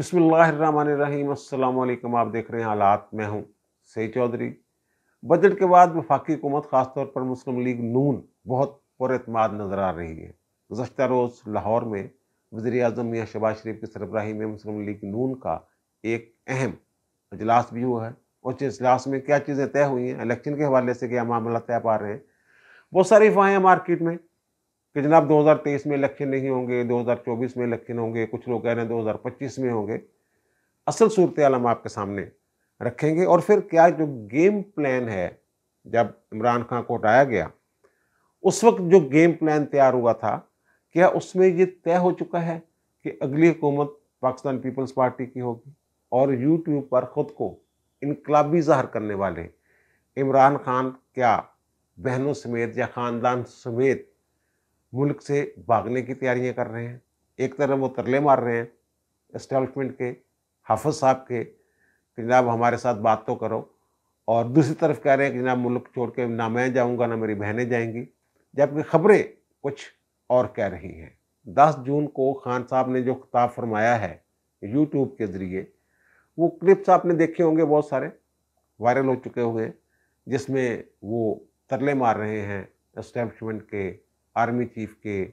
बसमीम आप देख रहे हैं हालात मैं हूँ सही चौधरी बजट के बाद वफाकी हुकूमत ख़ासतौर पर मुस्लिम लीग नून बहुत पुरमाद नज़र आ रही है गुजशत रोज़ लाहौर में वजी अजम मियाँ शबाज शरीफ की सरबराही में मुस्लिम लीग नून का एक अहम अजलास भी हुआ है उस अजलास में क्या चीज़ें तय हुई हैं इलेक्शन के हवाले से क्या मामला तय पा रहे हैं बहुत सारी अफवाहें मार्केट में कि जनाब 2023 में इलेक्शन नहीं होंगे 2024 में इलेक्शन होंगे कुछ लोग कह रहे हैं 2025 में होंगे असल सूरत आलम आपके सामने रखेंगे और फिर क्या जो गेम प्लान है जब इमरान खान को हटाया गया उस वक्त जो गेम प्लान तैयार हुआ था क्या उसमें ये तय हो चुका है कि अगली हुकूमत पाकिस्तान पीपल्स पार्टी की होगी और यूट्यूब पर ख़ुद को इनकलाबी ज़ाहर करने वाले इमरान खान क्या बहनों समेत या ख़ानदान समेत मुल्क से भागने की तैयारियां कर रहे हैं एक तरफ वो तरले मार रहे हैं इस्टेब्लिशमेंट के हाफज साहब के कि जनाब हमारे साथ बात तो करो और दूसरी तरफ कह रहे हैं कि जनाब मुल्क छोड़ के ना मैं जाऊँगा ना मेरी बहनें जाएंगी जबकि खबरें कुछ और कह रही हैं दस जून को खान साहब ने जो खिताब फरमाया है यूट्यूब के ज़रिए वो क्लिप्स आपने देखे होंगे बहुत सारे वायरल हो चुके होंगे जिसमें वो तरले मार रहे हैं इस्टेबलिशमेंट के आर्मी चीफ के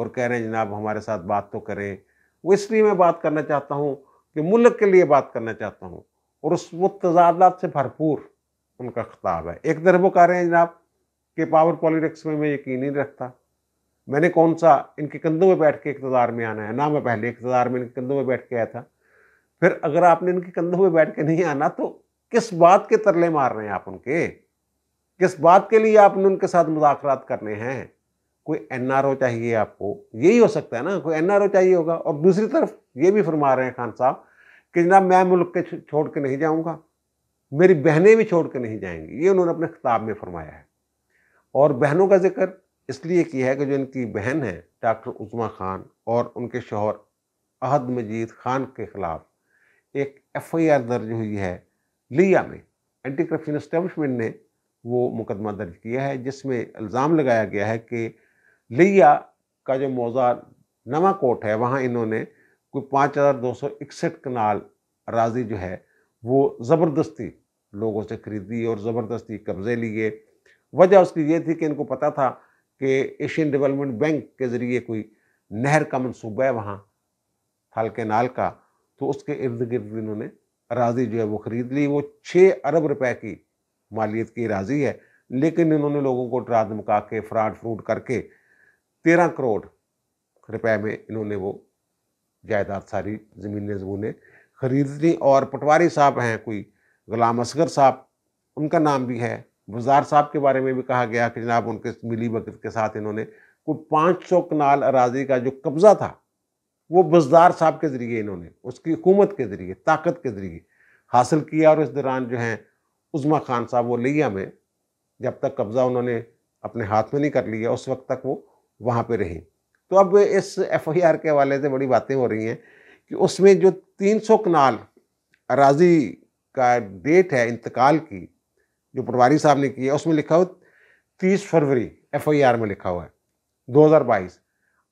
और कह रहे हैं जनाब हमारे साथ बात तो करें वो इसलिए मैं बात करना चाहता हूँ कि मुल्क के लिए बात करना चाहता हूँ और उस वो तजादात से भरपूर उनका खिताब है एक तरफ वो कह रहे हैं जनाब कि पावर पॉलिटिक्स में मैं यकीन नहीं रखता मैंने कौन सा इनके कंधों में बैठ के इकतदार में आना है ना मैं पहले इकतदार में इनके कंधों में बैठ के आया था फिर अगर आपने इनके कंधों में बैठ के नहीं आना तो किस बात के तरले मार रहे हैं आप उनके किस बात के लिए आपने उनके साथ मुदाखरात करने हैं कोई एनआरओ चाहिए आपको यही हो सकता है ना कोई एनआरओ चाहिए होगा और दूसरी तरफ ये भी फरमा रहे हैं खान साहब कि जनाब मैं मुल्क के छोड़ के नहीं जाऊँगा मेरी बहनें भी छोड़ के नहीं जाएंगी ये उन्होंने अपने खिताब में फरमाया है और बहनों का जिक्र इसलिए किया है कि जो इनकी बहन है डॉक्टर उजमा खान और उनके शोहर अहद मजीद खान के ख़िलाफ़ एक एफआईआर दर्ज हुई है लिया में एंटी करप्शन इस्टेबलिशमेंट ने वो मुकदमा दर्ज किया है जिसमें इल्ज़ाम लगाया गया है कि लिया का जो मौजा नवा कोट है वहाँ इन्होंने कोई पाँच हज़ार दो सौ इकसठ कनाल अराजी जो है वो ज़बरदस्ती लोगों से खरीदी और ज़बरदस्ती कब्ज़े लिए वजह उसकी ये थी कि इनको पता था कि एशियन डेवलपमेंट बैंक के ज़रिए कोई नहर का मनसूबा है वहाँ थल के नाल का तो उसके इर्द गिर्द इन्होंने अराजी जो है वो ख़रीद ली वो छः अरब रुपए की मालियत की अराजी है लेकिन इन्होंने लोगों को डरा धमका के फ्राड फ्रूड करके तेरह करोड़ रुपए में इन्होंने वो जायदाद सारी ज़मीनें जमूने ख़रीद ली और पटवारी साहब हैं कोई गुलाम असगर साहब उनका नाम भी है बुजार साहब के बारे में भी कहा गया कि जनाब उनके मिली बकर के साथ इन्होंने कोई पाँच सौ कनाल अराजी का जो कब्ज़ा था वो बजदार साहब के ज़रिए इन्होंने उसकी हुकूमत के ज़रिए ताकत के ज़रिए हासिल किया और इस दौरान जो हैं उज़मा खान साहब वो लिया में जब तक कब्ज़ा उन्होंने अपने हाथ में नहीं कर लिया उस वक्त तक वो वहाँ पे रही तो अब इस एफआईआर के हवाले से बड़ी बातें हो रही हैं कि उसमें जो 300 कनाल अराजी का डेट है इंतकाल की जो पटवारी साहब ने की है उसमें लिखा हो तीस फरवरी एफ आई आर में लिखा हुआ है दो हज़ार बाईस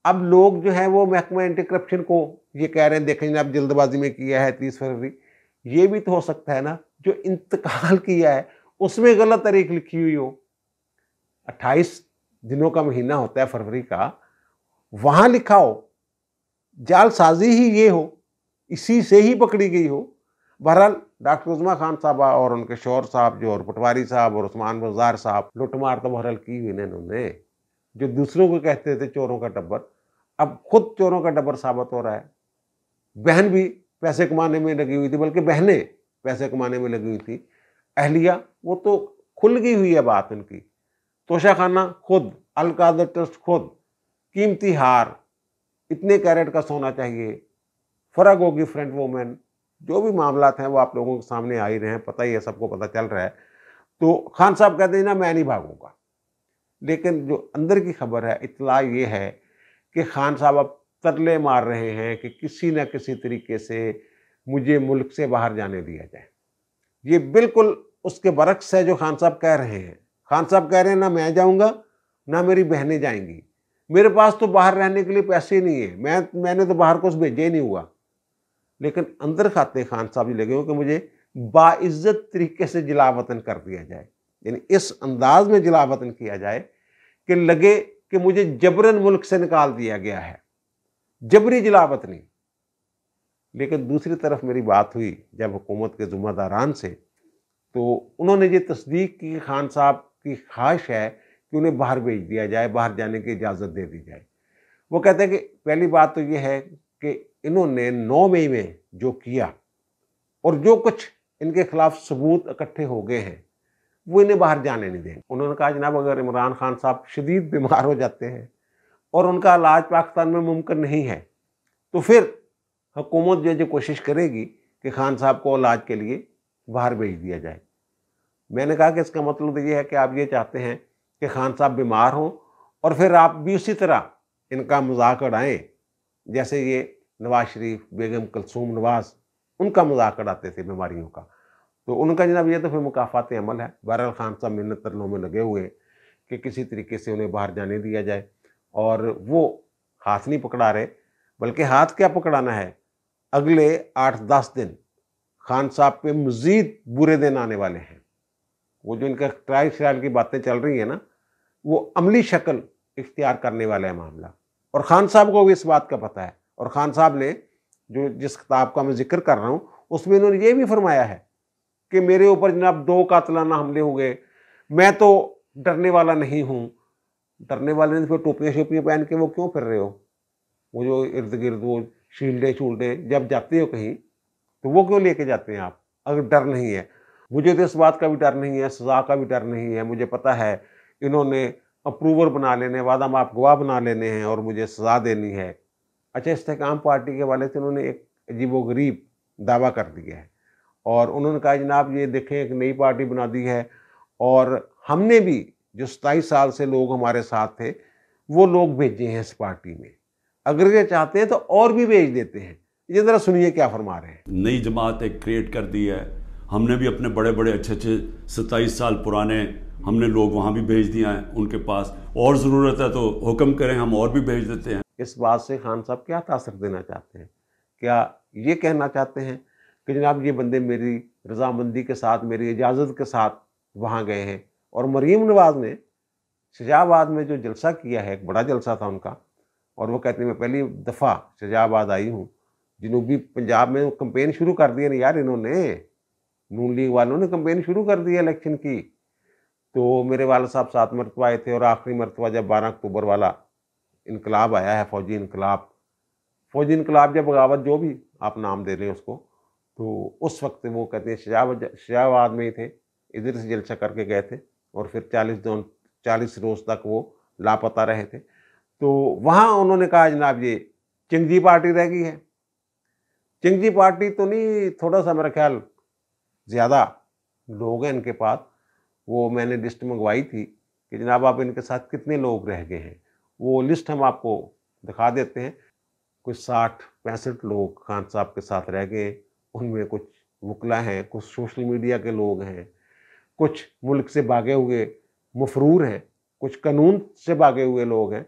अब लोग जो है वो महकमा एंटी करप्शन को ये कह रहे हैं देखें जी आप जल्दबाजी में किया है तीस फरवरी ये भी तो हो सकता है ना जो इंतकाल किया है उसमें गलत तारीख लिखी हुई हो अट्ठाईस दिनों का महीना होता है फरवरी का वहाँ लिखा हो जालसाजी ही ये हो इसी से ही पकड़ी गई हो बहरहाल डॉक्टर उजमा खान साहब और उनके शोर साहब जो और पटवारी साहब और उस्मान बजार साहब लुटमार तो बहरहाल की हुई ने इन्होंने जो दूसरों को कहते थे चोरों का टब्बर अब खुद चोरों का डब्बर साबित हो रहा है बहन भी पैसे कमाने में लगी हुई थी बल्कि बहनें पैसे कमाने में लगी हुई थी अहलिया वो तो खुल गई हुई है बात उनकी तोशा खाना खुद अलकादर ट्रस्ट खुद कीमती हार इतने कैरेट का सोना चाहिए फ़र्क होगी फ्रेंड वोमेन जो भी मामला हैं वो आप लोगों के सामने आ ही रहे हैं पता ही है सबको पता चल रहा है तो खान साहब कहते हैं ना मैं नहीं भागूंगा लेकिन जो अंदर की खबर है इतला ये है कि खान साहब अब तरले मार रहे हैं कि किसी न किसी तरीके से मुझे मुल्क से बाहर जाने दिया जाए ये बिल्कुल उसके बरक्स है जो खान साहब कह रहे हैं खान साहब कह रहे हैं ना मैं जाऊंगा ना मेरी बहनें जाएंगी मेरे पास तो बाहर रहने के लिए पैसे ही नहीं है मैं मैंने तो बाहर कुछ भेजा ही नहीं हुआ लेकिन अंदर खाते खान साहब जी लगे हो कि मुझे बाइज्जत तरीके से जिला वतन कर दिया जाए यानी इस अंदाज में जिला वतन किया जाए कि लगे कि मुझे जबरन मुल्क से निकाल दिया गया है जबरी जिला वतनी लेकिन दूसरी तरफ मेरी बात हुई जब हुकूमत के जुम्मेदारान से तो उन्होंने ये तस्दीक की खान साहब की ख्वाहिश है कि उन्हें बाहर भेज दिया जाए बाहर जाने की इजाज़त दे दी जाए वो कहते हैं कि पहली बात तो ये है कि इन्होंने नौ मई में जो किया और जो कुछ इनके खिलाफ सबूत इकट्ठे हो गए हैं वो इन्हें बाहर जाने नहीं देंगे उन्होंने कहा जनाब अगर इमरान खान साहब शदीद बीमार हो जाते हैं और उनका इलाज पाकिस्तान में मुमकिन नहीं है तो फिर हुकूमत जो जो कोशिश करेगी कि खान साहब को इलाज के लिए बाहर भेज दिया जाए मैंने कहा कि इसका मतलब तो ये है कि आप ये चाहते हैं कि खान साहब बीमार हों और फिर आप भी उसी तरह इनका मजाक उड़ाएँ जैसे ये नवाज शरीफ बेगम कलसूम नवाज उनका मजाक उड़ाते थे बीमारियों का तो उनका जनाब ये तो फिर मुकाफात अमल है बहरहाल खान साहब मिन्नत तरलों में लगे हुए हैं कि किसी तरीके से उन्हें बाहर जाने दिया जाए और वो हाथ नहीं पकड़ा रहे बल्कि हाथ क्या पकड़ाना है अगले आठ दस दिन खान साहब पे मज़ीद बुरे दिन आने वाले हैं वो जो इनका ट्राई स्टाइल की बातें चल रही हैं ना वो अमली शक्ल इख्तियार करने वाला है मामला और ख़ान साहब को भी इस बात का पता है और ख़ान साहब ने जो जिस किताब का मैं जिक्र कर रहा हूँ उसमें इन्होंने ये भी फरमाया है कि मेरे ऊपर जनाब दो कातलाना हमले हो गए मैं तो डरने वाला नहीं हूँ डरने वाले ने तो फिर टोपियाँ शोपियाँ पहन के वो क्यों फिर रहे हो वो जो इर्द गिर्द वो शील्डे शूल्डें जब जाते हो कहीं तो वो क्यों लेके जाते हैं आप अगर डर नहीं है मुझे तो इस बात का भी डर नहीं है सज़ा का भी डर नहीं है मुझे पता है इन्होंने अप्रूवर बना लेने वादा माफ गवाह बना लेने हैं और मुझे सज़ा देनी है अच्छा इस्तेकाम पार्टी के वाले से उन्होंने एक अजीब गरीब दावा कर दिया है और उन्होंने कहा जनाब ये देखें एक नई पार्टी बना दी है और हमने भी जो सताईस साल से लोग हमारे साथ थे वो लोग भेजे हैं इस पार्टी में अगर ये चाहते हैं तो और भी भेज देते हैं ये ज़रा सुनिए क्या फरमा रहे हैं नई जमात एक क्रिएट कर दी है हमने भी अपने बड़े बड़े अच्छे अच्छे सत्ताईस साल पुराने हमने लोग वहाँ भी भेज दिया है उनके पास और ज़रूरत है तो हुक्म करें हम और भी भेज देते हैं इस बात से खान साहब क्या तासर देना चाहते हैं क्या ये कहना चाहते हैं कि जनाब ये बंदे मेरी रजामंदी के साथ मेरी इजाज़त के साथ वहाँ गए हैं और मरीम नवाज ने शजाबाद में जो जलसा किया है एक बड़ा जलसा था उनका और वो कहते हैं मैं पहली दफ़ा शजाबाद आई हूँ जनूबी पंजाब में कंपेन शुरू कर दिया ना यार इन्होंने नून लीग वालों ने कंपेन शुरू कर दी इलेक्शन की तो मेरे वाले साहब सात मरतबा आए थे और आखिरी मरतबा जब बारह अक्टूबर वाला इनकलाब आया है फौजी इनकलाब फौजी इनकलाब या बगावत जो भी आप नाम दे रहे हैं उसको तो उस वक्त वो कहते हैं शजाब शजाबाद में ही थे इधर से जलसा करके गए थे और फिर चालीस दिन चालीस रोज़ तक वो लापता रहे थे तो वहाँ उन्होंने कहा जनाब ये चिंगजी पार्टी रह गई है चिंगजी पार्टी तो नहीं थोड़ा सा मेरा ख्याल ज़्यादा लोग हैं इनके पास वो मैंने लिस्ट मंगवाई थी कि जनाब आप इनके साथ कितने लोग रह गए हैं वो लिस्ट हम आपको दिखा देते हैं कुछ साठ पैंसठ लोग खान साहब के साथ रह गए उनमें कुछ वकला हैं कुछ सोशल मीडिया के लोग हैं कुछ मुल्क से भागे हुए मफरूर हैं कुछ कानून से भागे हुए लोग हैं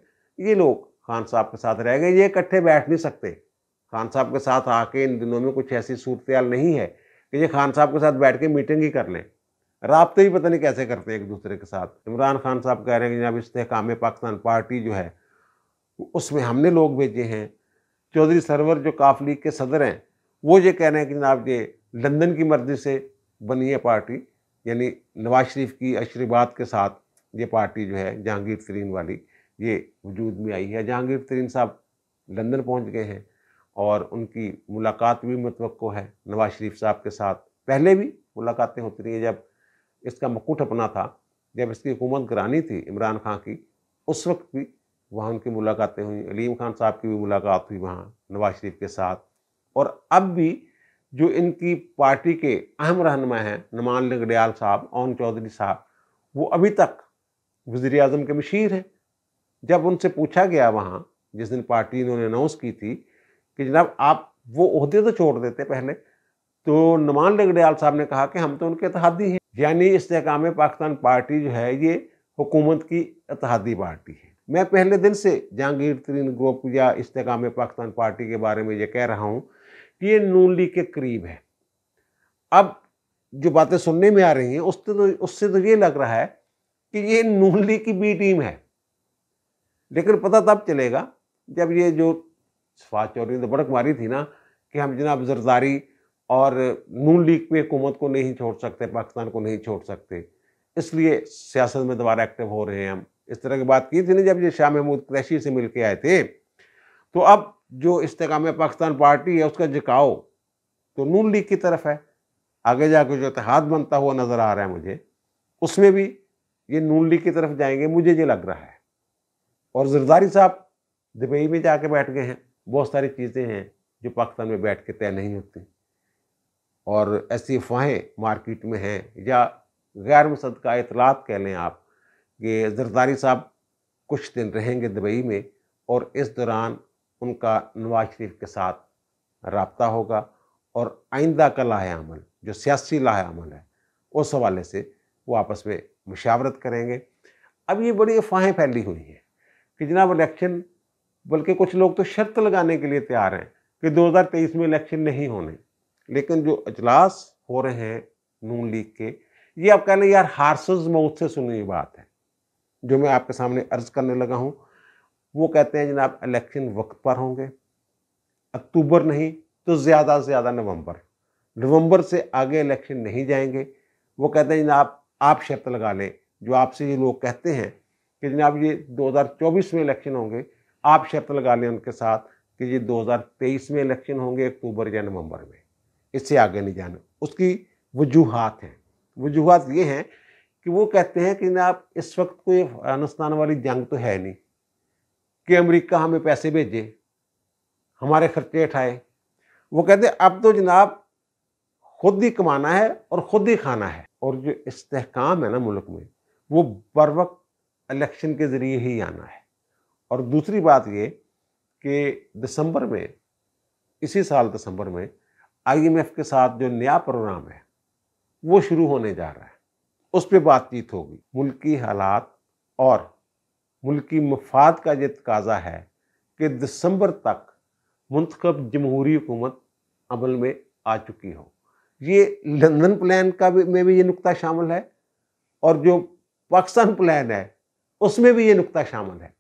ये लोग खान साहब के साथ रह गए ये इकट्ठे बैठ नहीं सकते खान साहब के साथ आके इन दिनों में कुछ ऐसी सूरत नहीं है कि ये खान साहब के साथ बैठ के मीटिंग ही कर लें रबते ही पता नहीं कैसे करते हैं एक दूसरे के साथ इमरान खान साहब कह रहे हैं कि जनाब इस्तेकाम पाकिस्तान पार्टी जो है उसमें हमने लोग भेजे हैं चौधरी सरवर जो काफ लीग के सदर हैं वो ये कह रहे हैं कि जनाब ये लंदन की मर्जी से बनी है पार्टी यानी नवाज शरीफ की अशरीबात के साथ ये पार्टी जो है जहांगीर तरीन वाली ये वजूद में आई है जहांगीर तरीन साहब लंदन पहुंच गए हैं और उनकी मुलाकात भी मुतवक़ है नवाज शरीफ साहब के साथ पहले भी मुलाकातें होती रही जब इसका मकूट अपना था जब इसकी हुकूमत करानी थी इमरान खान की उस वक्त भी वहाँ उनकी मुलाकातें हुई अलीम खान साहब की भी मुलाकात हुई वहाँ नवाज शरीफ के साथ और अब भी जो इनकी पार्टी के अहम रहनमा हैं नमान लंगडियाल साहब ओन चौधरी साहब वो अभी तक वज़ी अजम के मशीर हैं जब उनसे पूछा गया वहाँ जिस दिन पार्टी इन्होंने अनाउंस की थी कि जनाब आप वो अहदे तो छोड़ देते पहले तो नुमान लगड़ियाल साहब ने कहा कि हम तो उनके इतिहादी हैं यानी इसकाम पाकिस्तान पार्टी जो है ये हुकूमत की इतिहादी पार्टी है मैं पहले दिन से जहांगीर तरीन ग्रुप या इसकाम पाकिस्तान पार्टी के बारे में ये कह रहा हूँ कि ये नून लीग के करीब है अब जो बातें सुनने में आ रही हैं उससे तो उससे तो ये लग रहा है कि ये नून लीग की बी टीम है लेकिन पता तब चलेगा जब ये जो शफात चौधरी ने बड़क मारी थी ना कि हम जनाब जरदारी और नून लीग में हुकूमत को नहीं छोड़ सकते पाकिस्तान को नहीं छोड़ सकते इसलिए सियासत में दोबारा एक्टिव हो रहे हैं हम इस तरह की बात की थी ना जब ये शाह महमूद क्रैशी से मिल के आए थे तो अब जो इस्तेकाम पाकिस्तान पार्टी है उसका झुकाव तो नून लीग की तरफ है आगे जाकर जो इतिहाद बनता हुआ नज़र आ रहा है मुझे उसमें भी ये नून लीग की तरफ जाएंगे मुझे ये लग रहा है और जरदारी साहब दुबई में जाके बैठ गए हैं बहुत सारी चीज़ें हैं जो पाकिस्तान में बैठ के तय नहीं होती और ऐसी अफवाहें मार्केट में हैं या गैर मसद का इतलात कह लें आप कि जरदारी साहब कुछ दिन रहेंगे दुबई में और इस दौरान उनका नवाज शरीफ के साथ रबता होगा और आइंदा का लाह अमल जो सियासी लाहेमल अमल है उस हवाले से वो आपस में मशावरत करेंगे अब ये बड़ी अफवाहें फैली हुई हैं कि जनाब इलेक्शन बल्कि कुछ लोग तो शर्त लगाने के लिए तैयार हैं कि 2023 में इलेक्शन नहीं होने लेकिन जो अजलास हो रहे हैं नून लीग के ये आप कह लें यार हार्सज मौत से सुनी हुई बात है जो मैं आपके सामने अर्ज करने लगा हूँ वो कहते हैं जनाब इलेक्शन वक्त पर होंगे अक्टूबर नहीं तो ज़्यादा से ज़्यादा नवंबर नवंबर से आगे इलेक्शन नहीं जाएंगे वो कहते हैं जनाब आप शर्त लगा लें जो आपसे ये लोग कहते हैं कि जनाब ये 2024 में इलेक्शन होंगे आप शर्त लगा लें उनके साथ कि ये 2023 में इलेक्शन होंगे अक्टूबर या नवंबर में इससे आगे नहीं जाना उसकी वजूहत हैं वजूहत ये हैं कि वो कहते हैं कि ना इस वक्त कोई अफगानिस्तान वाली जंग तो है नहीं कि अमेरिका हमें पैसे भेजे हमारे खर्चे उठाए वो कहते अब तो जनाब खुद ही कमाना है और ख़ुद ही खाना है और जो इस्तेकाम है ना मुल्क में वो बर वक्त इलेक्शन के ज़रिए ही आना है और दूसरी बात ये कि दिसंबर में इसी साल दिसंबर में आईएमएफ के साथ जो नया प्रोग्राम है वो शुरू होने जा रहा है उस पर बातचीत होगी मुल्की हालात और मुल्की मफाद का ये तकाजा है कि दिसंबर तक मंतखब जमहूरी हुकूमत अमल में आ चुकी हो ये लंदन प्लान का भी में भी ये नुकता शामिल है और जो पाकिस्तान प्लान है उसमें भी ये नुकता शामिल है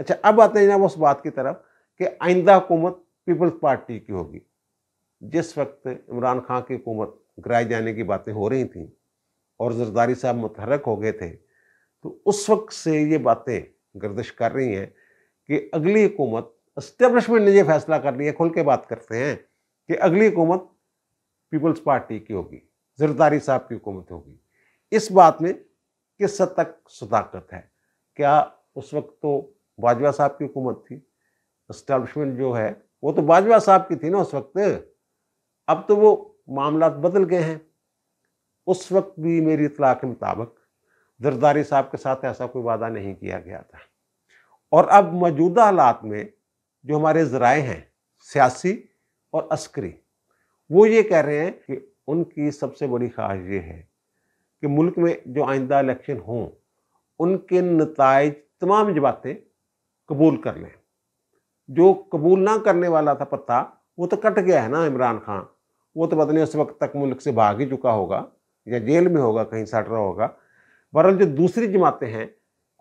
अच्छा अब आते हैं जनाब उस बात की तरफ कि आइंदा हुकूमत पीपल्स पार्टी की होगी जिस वक्त इमरान खान की हुकूमत गिराए जाने की बातें हो रही थी और जरदारी साहब मुतहरक हो गए थे तो उस वक्त से ये बातें गर्दिश कर रही हैं कि अगली हुकूमत इस्टेब्लिशमेंट ने ये फैसला कर लिया खुल के बात करते हैं कि अगली हुकूमत पीपल्स पार्टी की होगी जरदारी साहब की हुकूमत होगी इस बात में किस हद तक सदाकत है क्या उस वक्त तो बाजवा साहब की हुकूमत थी इस्टेब्लिशमेंट जो है वो तो बाजवा साहब की थी ना उस वक्त अब तो वो मामला बदल गए हैं उस वक्त भी मेरी इतला के मुताबिक जरदारी साहब के साथ ऐसा कोई वादा नहीं किया गया था और अब मौजूदा हालात में जो हमारे ज़राए हैं सियासी और अस्करी वो ये कह रहे हैं कि उनकी सबसे बड़ी ख्वाहिश ये है कि मुल्क में जो आइंदा इलेक्शन हों उनके नतज तमाम जमातें कबूल कर लें जो कबूल ना करने वाला था पत्ता वो तो कट गया है ना इमरान खान वो तो पता नहीं उस वक्त तक मुल्क से भाग ही चुका होगा या जेल में होगा कहीं सट रहा होगा बहरल जो दूसरी जमातें हैं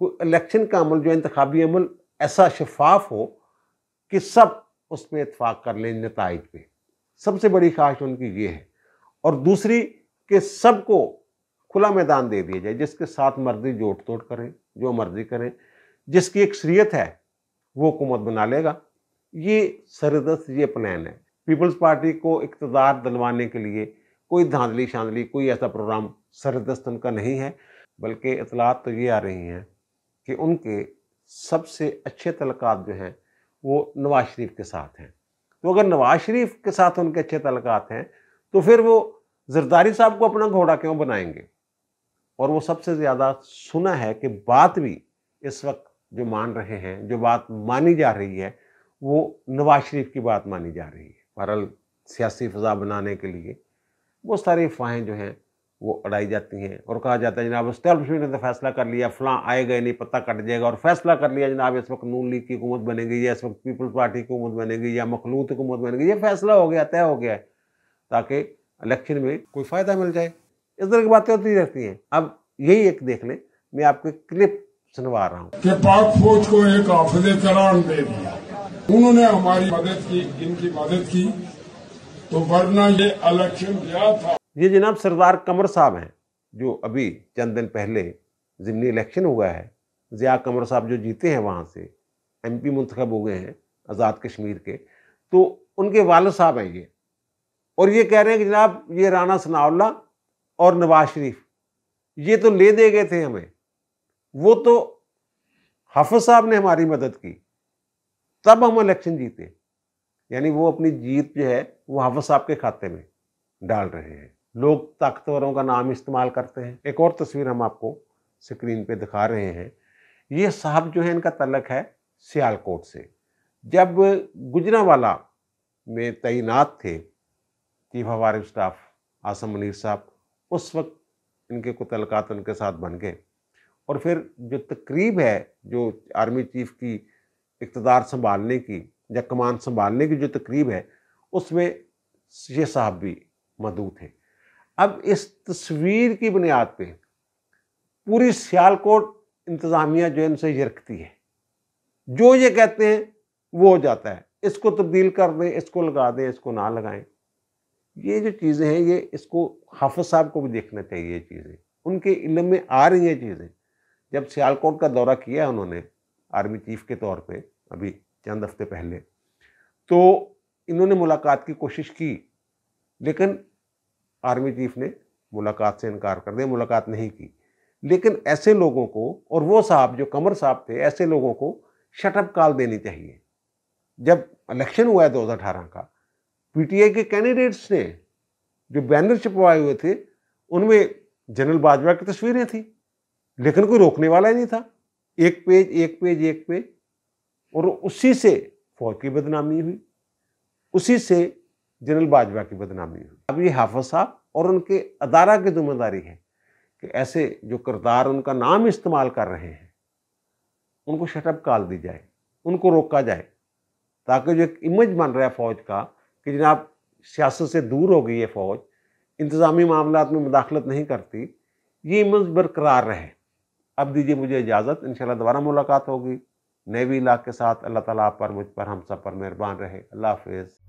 कोई इलेक्शन का अमल जो इंतबी अमल ऐसा शफाफ हो कि सब उस पर इतफाक़ कर लें नतज पर सबसे बड़ी ख्वाहिश उनकी ये है और दूसरी कि सबको खुला मैदान दे दिया जाए जिसके साथ मर्जी जोड़ तोड़ करें जो मर्जी करें जिसकी एक शरीत है वो हुकूमत बना लेगा ये सरदस्त ये प्लान है पीपल्स पार्टी को इकतदार दिलवाने के लिए कोई धांधली शांधली कोई ऐसा प्रोग्राम सरदस्त उनका नहीं है बल्कि इतलात तो ये आ रही हैं कि उनके सबसे अच्छे तलक़ जो हैं वो नवाज शरीफ के साथ हैं तो अगर नवाज शरीफ के साथ उनके अच्छे तलक़ हैं तो फिर वो जरदारी साहब को अपना घोड़ा क्यों बनाएंगे और वो सबसे ज़्यादा सुना है कि बात भी इस वक्त जो मान रहे हैं जो बात मानी जा रही है वो नवाज शरीफ की बात मानी जा रही है बहरहाल सियासी फ़जा बनाने के लिए वो सारी अफवाहें जो हैं वो अड़ाई जाती हैं और कहा जाता है जनाब इस्टेबलिशमेंट ने तो फैसला कर लिया फलां आए गए नहीं पता कट जाएगा और फैसला कर लिया जनाब इस वक्त नून लीग की हुकूमत बनेगी या इस वक्त पीपल्स पार्टी की हुकूमत बनेगी या मखलूत हुकूमत बनेगी ये फैसला हो गया तय हो गया है ताकि इलेक्शन में कोई फ़ायदा मिल जाए इस तरह की बातें होती रहती हैं अब यही एक देख लें मैं आपको क्लिप सुनवा रहा हूँ कि पाक फौज को एक हाफिज करार दे दिया उन्होंने हमारी मदद की इनकी मदद की तो वरना ये इलेक्शन गया था ये जनाब सरदार कमर साहब हैं जो अभी चंद दिन पहले जिमनी इलेक्शन हुआ है जिया कमर साहब जो जीते हैं वहाँ से एम पी मुंतखब हो गए हैं आज़ाद कश्मीर के तो उनके वाल साहब हैं ये और ये कह रहे हैं कि जनाब ये राना सनाउल्ला और नवाज शरीफ ये तो ले दे गए थे हमें वो तो हफ साहब ने हमारी मदद की तब हम इलेक्शन जीते यानी वो अपनी जीत जो है वो हफ साहब के खाते में डाल रहे हैं लोग ताकतवरों का नाम इस्तेमाल करते हैं एक और तस्वीर हम आपको स्क्रीन पे दिखा रहे हैं ये साहब जो है इनका तलक है सियालकोट से जब गुजरावाला में तैनात थे chief of army staff Asim Munir साहब उस वक्त इनके कुतलकात उनके साथ बन गए और फिर जो तकरीब है जो आर्मी चीफ की इकतदार संभालने की या कमान संभालने की जो तकरीब है उसमें ये साहब भी मधु थे अब इस तस्वीर की बुनियाद पे पूरी सियालकोट इंतज़ामिया जो इनसे रखती है जो ये कहते हैं वो हो जाता है इसको तब्दील कर दें इसको लगा दें इसको ना लगाएं ये जो चीज़ें हैं ये इसको हाफज साहब को भी देखना चाहिए ये चीज़ें उनके इलम में आ रही हैं चीज़ें जब सियालकोट का दौरा किया उन्होंने आर्मी चीफ के तौर पे अभी चंद हफ्ते पहले तो इन्होंने मुलाकात की कोशिश की लेकिन आर्मी चीफ ने मुलाकात से इनकार कर दिया मुलाकात नहीं की लेकिन ऐसे लोगों को और वो साहब जो कमर साहब थे ऐसे लोगों को शटअप कॉल देनी चाहिए जब इलेक्शन हुआ है अठारह का पीटीआई के कैंडिडेट्स ने जो बैनर छपवाए हुए थे उनमें जनरल बाजवा की तस्वीरें थी लेकिन कोई रोकने वाला ही नहीं था एक पेज एक पेज एक पेज और उसी से फौज की बदनामी हुई उसी से जनरल बाजवा की बदनामी हुई अब ये हाफज साहब और उनके अदारा की जिम्मेदारी है कि ऐसे जो करदार उनका नाम इस्तेमाल कर रहे हैं उनको शटअप काल दी जाए उनको रोका जाए ताकि जो एक इमेज बन रहा है फ़ौज का कि जनाब सियासत से दूर हो गई है फ़ौज इंतज़ामी मामला में मुदाखलत नहीं करती ये इमेज बरकरार रहे अब दीजिए मुझे इजाज़त इन दोबारा मुलाकात होगी नए भी इलाक के साथ अल्लाह ताला आप पर मुझ पर हम सब पर मेहरबान रहे अल्लाह हाफिज़